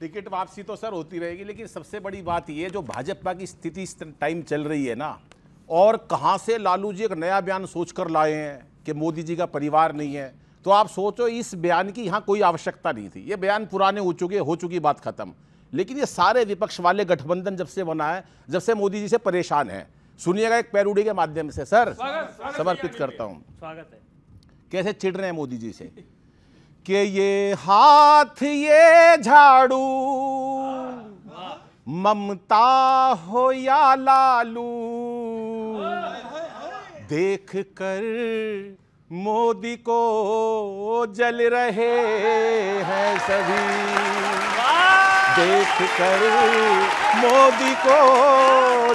Ticket वापसी तो sir होती रहेगी लेकिन सबसे बड़ी बात यह जो भाजपा की स्थिति इस टाइम चल रही है ना और कहाँ से लालू जी एक नया बयान सोचकर लाए हैं कि मोदी जी का परिवार नहीं है तो आप सोचो इस बयान की यहाँ कोई आवश्यकता नहीं थी ये बयान पुराने हो चुके हो चुकी बात खत्म लेकिन ये सारे विपक्ष वाले गठबंधन जब से बना है जब से मोदी जी से परेशान है सुनिएगा एक पैरूडी के माध्यम से सर समर्पित करता हूँ स्वागत है कैसे चिड़ रहे हैं मोदी जी से कि ये हाथ ये झाड़ू ममता हो या लालू देख कर मोदी को जल रहे हैं सभी देख कर मोदी को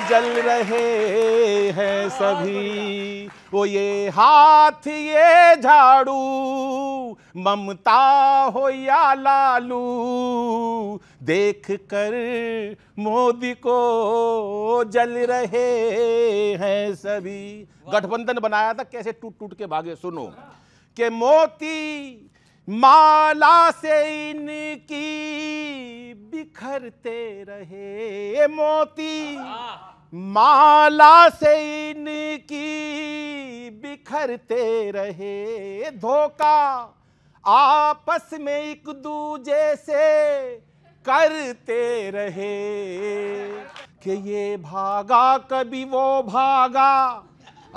जल रहे हैं सभी वो ये हाथ ये झाड़ू ममता हो या लालू देख कर मोदी को जल रहे हैं सभी गठबंधन बनाया था कैसे टूट टूट के भागे सुनो के मोती माला से इनकी बिखरते रहे मोती माला से इनकी बिखरते रहे धोखा आपस में एक दूजे से करते रहे कि ये भागा कभी वो भागा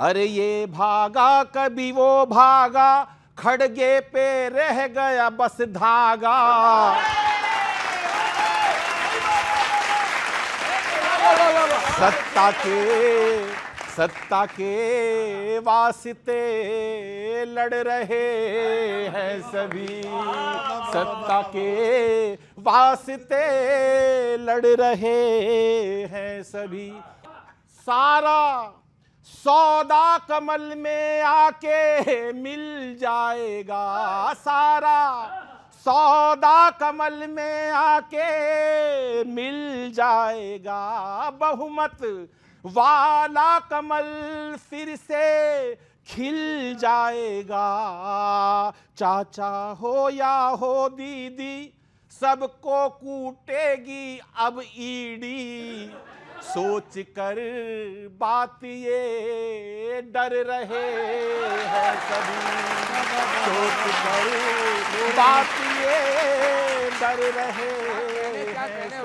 अरे ये भागा कभी वो भागा खड़गे पे रह गया बस धागा सत्ता के सत्ता के वास्ते लड़ रहे हैं सभी सत्ता के वास्ते लड़ रहे हैं सभी सारा सौदा कमल में आके मिल जाएगा सारा सौदा कमल में आके मिल जाएगा बहुमत वाला कमल फिर से खिल जाएगा चाचा हो या हो दीदी सबको कूटेगी अब ईडी सोच कर बात ये डर रहे हैं सभी सोच कर बात ये डर रहे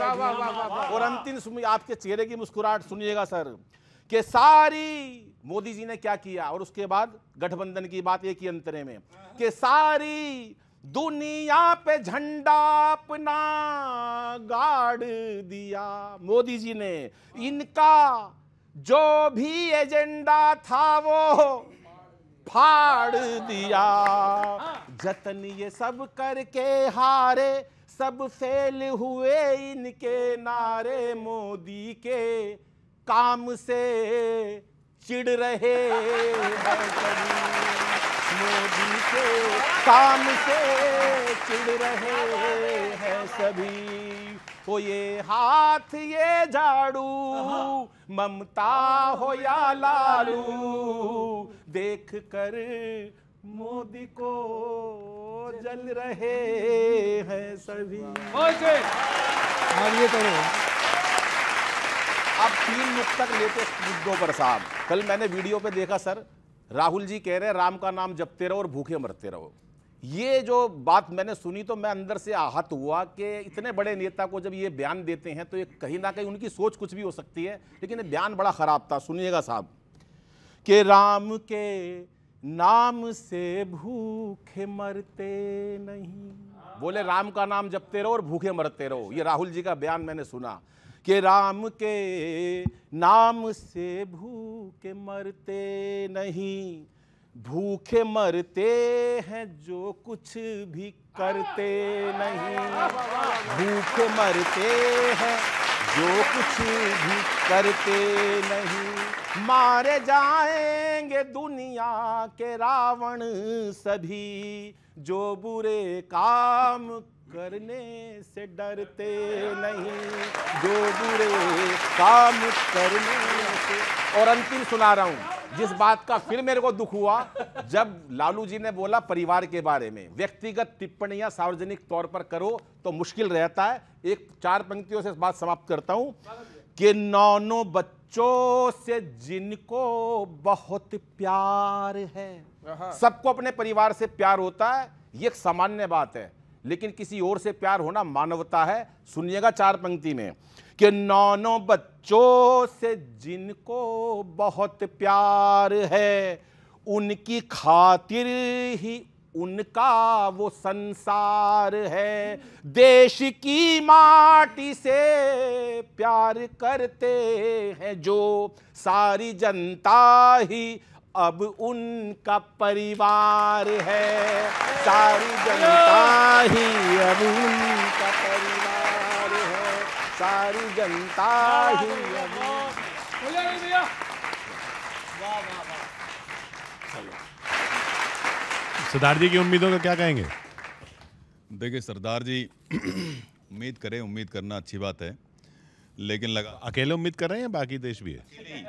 और अंतिम आपके चेहरे की मुस्कुराहट सुनिएगा सर के सारी मोदी जी ने क्या किया और उसके बाद गठबंधन की बात एक ही अंतरे में के सारी दुनिया पे झंडा अपना गाड़ दिया मोदी जी ने इनका जो भी एजेंडा था वो फाड़ दिया हाँ। जतन ये सब करके हारे सब फेल हुए इनके नारे मोदी के काम से चिढ़ रहे मोदी के काम से चिढ़ रहे हैं सभी हो ये हाथ ये झाड़ू ममता हो या लालू देख कर मोदी को जल रहे हैं सभी और हाँ, ये करो आप तीन मुक्तक लेते मुद्दों पर साहब कल मैंने वीडियो पे देखा सर राहुल जी कह रहे हैं राम का नाम जपते रहो और भूखे मरते रहो ये जो बात मैंने सुनी तो मैं अंदर से आहत हुआ कि इतने बड़े नेता को जब ये बयान देते हैं तो ये कहीं ना कहीं उनकी सोच कुछ भी हो सकती है लेकिन ये बयान बड़ा ख़राब था सुनिएगा साहब कि राम के नाम से भूखे मरते नहीं बोले राम का नाम जपते रहो और भूखे मरते रहो ये राहुल जी का बयान मैंने सुना कि राम के नाम से भूखे मरते नहीं भूखे मरते हैं जो कुछ भी करते नहीं भूखे मरते हैं जो कुछ भी करते नहीं मारे जाएंगे दुनिया के रावण सभी जो बुरे काम करने से डरते नहीं जो बुरे काम करने से और अंतिम सुना रहा हूं जिस बात का फिर मेरे को दुख हुआ जब लालू जी ने बोला परिवार के बारे में व्यक्तिगत टिप्पणियां सार्वजनिक तौर पर करो तो मुश्किल रहता है एक चार पंक्तियों से बात समाप्त करता हूं कि नौनो बच्चों से जिनको बहुत प्यार है हाँ। सबको अपने परिवार से प्यार होता है ये एक सामान्य बात है लेकिन किसी और से प्यार होना मानवता है सुनिएगा चार पंक्ति में कि नौनो बच्चों से जिनको बहुत प्यार है उनकी खातिर ही उनका वो संसार है देश की माटी से प्यार करते हैं जो सारी जनता ही अब उनका परिवार है सारी जनता ही अब उनका परिवार है सारी जनता ही अब वाह वाह वाह सरदार जी की उम्मीदों का क्या कहेंगे देखिए सरदार जी उम्मीद करें उम्मीद करना अच्छी बात है लेकिन लगा अकेले उम्मीद कर रहे हैं या बाकी देश भी है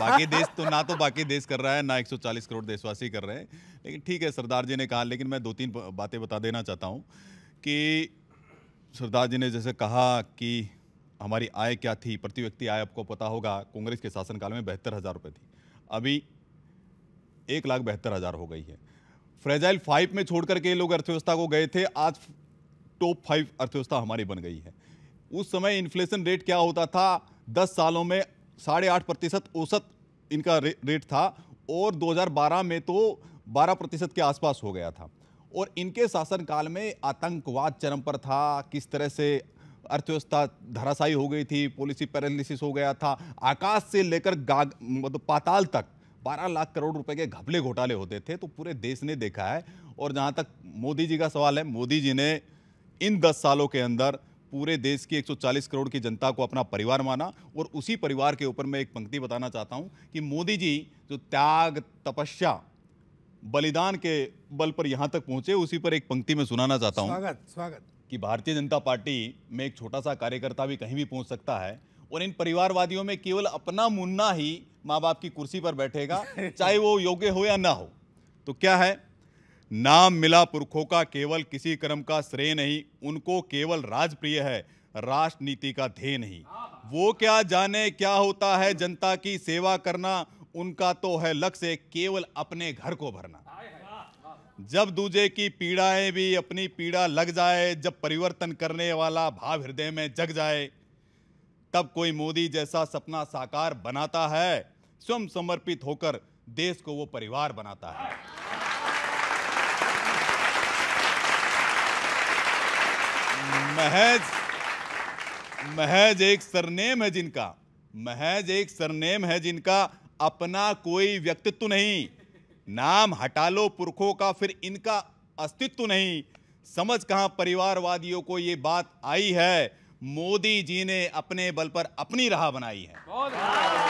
बाकी देश तो ना तो बाकी देश कर रहा है ना 140 करोड़ देशवासी कर रहे हैं लेकिन ठीक है सरदार जी ने कहा लेकिन मैं दो तीन बातें बता देना चाहता हूँ कि सरदार जी ने जैसे कहा कि हमारी आय क्या थी प्रति व्यक्ति आय आपको पता होगा कांग्रेस के शासनकाल में बहत्तर हज़ार रुपये थी अभी एक लाख बहत्तर हज़ार हो गई है फ्रेजाइल फाइव में छोड़ करके लोग अर्थव्यवस्था को गए थे आज टॉप फाइव अर्थव्यवस्था हमारी बन गई है उस समय इन्फ्लेशन रेट क्या होता था दस सालों में साढ़े आठ प्रतिशत औसत इनका रे, रेट था और 2012 में तो 12 प्रतिशत के आसपास हो गया था और इनके शासनकाल में आतंकवाद चरम पर था किस तरह से अर्थव्यवस्था धराशायी हो गई थी पॉलिसी पैरालिसिस हो गया था आकाश से लेकर गाग मतलब पाताल तक 12 लाख करोड़ रुपए के घपले घोटाले होते थे तो पूरे देश ने देखा है और जहां तक मोदी जी का सवाल है मोदी जी ने इन 10 सालों के अंदर पूरे देश की 140 करोड़ की जनता को अपना परिवार माना और उसी परिवार के ऊपर मैं एक पंक्ति बताना चाहता हूं कि मोदी जी जो त्याग तपस्या बलिदान के बल पर यहां तक पहुंचे उसी पर एक पंक्ति में सुनाना चाहता हूं स्वागत स्वागत कि भारतीय जनता पार्टी में एक छोटा सा कार्यकर्ता भी कहीं भी पहुंच सकता है और इन परिवारवादियों में केवल अपना मुन्ना ही माँ बाप की कुर्सी पर बैठेगा चाहे वो योग्य हो या ना हो तो क्या है नाम मिला पुरखों का केवल किसी कर्म का श्रेय नहीं उनको केवल राजप्रिय है राजनीति का ध्येय नहीं वो क्या जाने क्या होता है जनता की सेवा करना उनका तो है लक्ष्य केवल अपने घर को भरना जब दूजे की पीड़ाएं भी अपनी पीड़ा लग जाए जब परिवर्तन करने वाला भाव हृदय में जग जाए तब कोई मोदी जैसा सपना साकार बनाता है स्वयं समर्पित होकर देश को वो परिवार बनाता है महज महज एक सरनेम है जिनका महज एक सरनेम है जिनका अपना कोई व्यक्तित्व नहीं नाम हटा लो पुरखों का फिर इनका अस्तित्व नहीं समझ कहां परिवारवादियों को ये बात आई है मोदी जी ने अपने बल पर अपनी राह बनाई है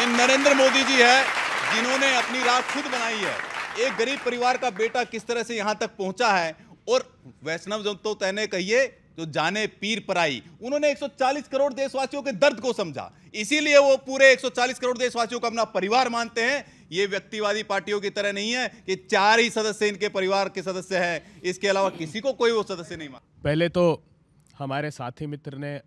ये नरेंद्र मोदी जी है जिन्होंने अपनी राह खुद बनाई है एक गरीब परिवार का बेटा किस तरह से यहां तक पहुंचा है और वैष्णव जन तो तहने कहिए जो जाने पीर पराई उन्होंने 140 करोड़ देशवासियों के दर्द को समझा इसीलिए वो पूरे 140 करोड़ देशवासियों को अपना परिवार मानते हैं ये व्यक्तिवादी पार्टियों की तरह नहीं है कि चार ही सदस्य इनके परिवार के सदस्य हैं इसके अलावा किसी को कोई वो सदस्य नहीं मान पहले तो हमारे साथी मित्र ने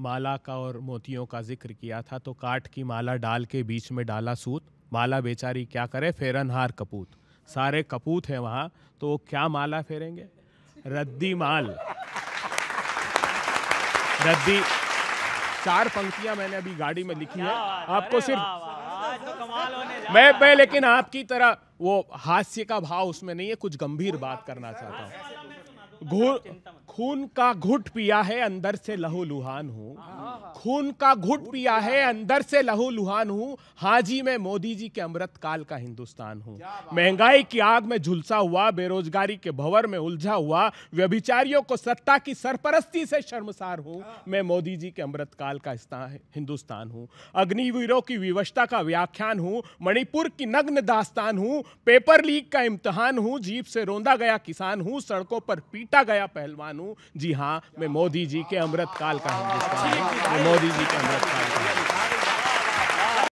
माला का और मोतियों का जिक्र किया था तो काट की माला डाल के बीच में डाला सूत माला बेचारी क्या करे फेरन हार कपूत सारे कपूत हैं वहाँ तो वो क्या माला फेरेंगे रद्दी माल रद्दी चार पंक्तियां मैंने अभी गाड़ी में लिखी है आपको सिर्फ तो मैं मैं लेकिन आपकी तरह वो हास्य का भाव उसमें नहीं है कुछ गंभीर बात करना चाहता हूँ तो घूर खून का घुट पिया है अंदर से लहू लुहान हूँ खून का घुट पिया है अंदर से लहू लुहान हूँ हाजी मैं मोदी जी के अमृत काल का हिंदुस्तान हूँ महंगाई की आग में झुलसा हुआ बेरोजगारी के भंवर में उलझा हुआ व्यभिचारियों को सत्ता की सरपरस्ती से शर्मसार हूँ मैं मोदी जी के अमृत काल का हिंदुस्तान हूँ अग्निवीरों की विवशता का व्याख्यान हूँ मणिपुर की नग्न दास्तान हूँ पेपर लीक का इम्तहान हूँ जीप से रोंदा गया किसान हूँ सड़कों पर पीटा गया पहलवान हूँ जी हाँ मैं मोदी जी के अमृत काल का हिंदुस्तान मोदी जी के अंदर